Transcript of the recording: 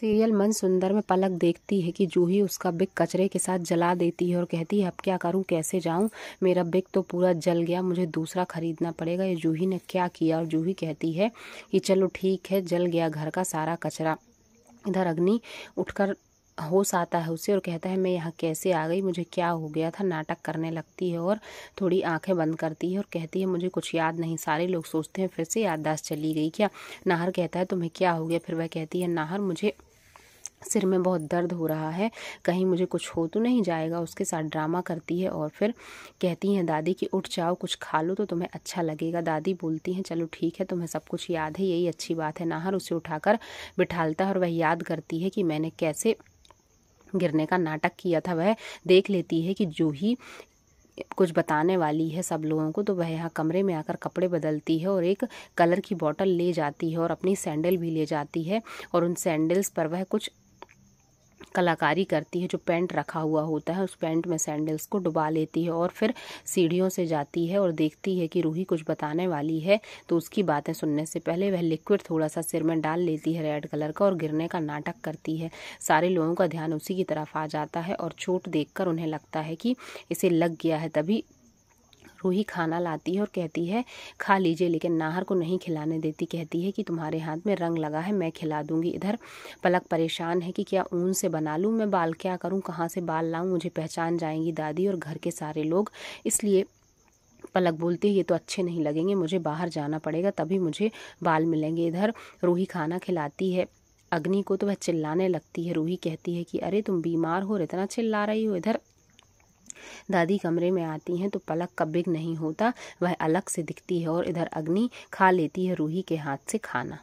serial मन सुंदर में पलक देखती है कि जूही उसका बिग कचरे के साथ जला देती है और कहती है अब क्या करूं कैसे जाऊं मेरा बिग तो पूरा जल गया मुझे दूसरा खरीदना पड़ेगा ये जूही ने क्या किया और जूही कहती है कि चलो ठीक है जल गया घर का सारा कचरा इधर अग्नि उठकर होश आता है उसे और कहता है मैं यहाँ कैसे आ गई मुझे क्या हो गया था नाटक करने लगती है और थोड़ी आंखें बंद करती है और कहती है मुझे कुछ याद नहीं सारे लोग सोचते हैं फिर से याददाश्त चली गई क्या नाहर कहता है तुम्हें क्या हो गया फिर वह कहती है नाहर मुझे सिर में बहुत दर्द हो रहा है कहीं मुझे कुछ हो तो नहीं जाएगा उसके साथ ड्रामा करती है और फिर कहती हैं दादी कि उठ जाओ कुछ खा लो तो तुम्हें अच्छा लगेगा दादी बोलती हैं चलो ठीक है तुम्हें सब कुछ याद है यही अच्छी बात है नाहर उसे उठाकर बिठालता है और वह याद करती है कि मैंने कैसे गिरने का नाटक किया था वह देख लेती है कि जो ही कुछ बताने वाली है सब लोगों को तो वह यहाँ कमरे में आकर कपड़े बदलती है और एक कलर की बॉटल ले जाती है और अपनी सैंडल भी ले जाती है और उन सैंडल्स पर वह कुछ कलाकारी करती है जो पैंट रखा हुआ होता है उस पेंट में सैंडल्स को डुबा लेती है और फिर सीढ़ियों से जाती है और देखती है कि रूही कुछ बताने वाली है तो उसकी बातें सुनने से पहले वह लिक्विड थोड़ा सा सिर में डाल लेती है रेड कलर का और गिरने का नाटक करती है सारे लोगों का ध्यान उसी की तरफ आ जाता है और चोट देखकर उन्हें लगता है कि इसे लग गया है तभी रूही खाना लाती है और कहती है खा लीजिए लेकिन नाहर को नहीं खिलाने देती कहती है कि तुम्हारे हाथ में रंग लगा है मैं खिला दूंगी इधर पलक परेशान है कि क्या ऊन से बना लूँ मैं बाल क्या करूँ कहाँ से बाल लाऊँ मुझे पहचान जाएंगी दादी और घर के सारे लोग इसलिए पलक बोलती है ये तो अच्छे नहीं लगेंगे मुझे बाहर जाना पड़ेगा तभी मुझे बाल मिलेंगे इधर रूही खाना खिलाती है अग्नि को तो वह चिल्लाने लगती है रूही कहती है कि अरे तुम बीमार हो इतना चिल्ला रही हो इधर दादी कमरे में आती हैं तो पलक का बिग नहीं होता वह अलग से दिखती है और इधर अग्नि खा लेती है रूही के हाथ से खाना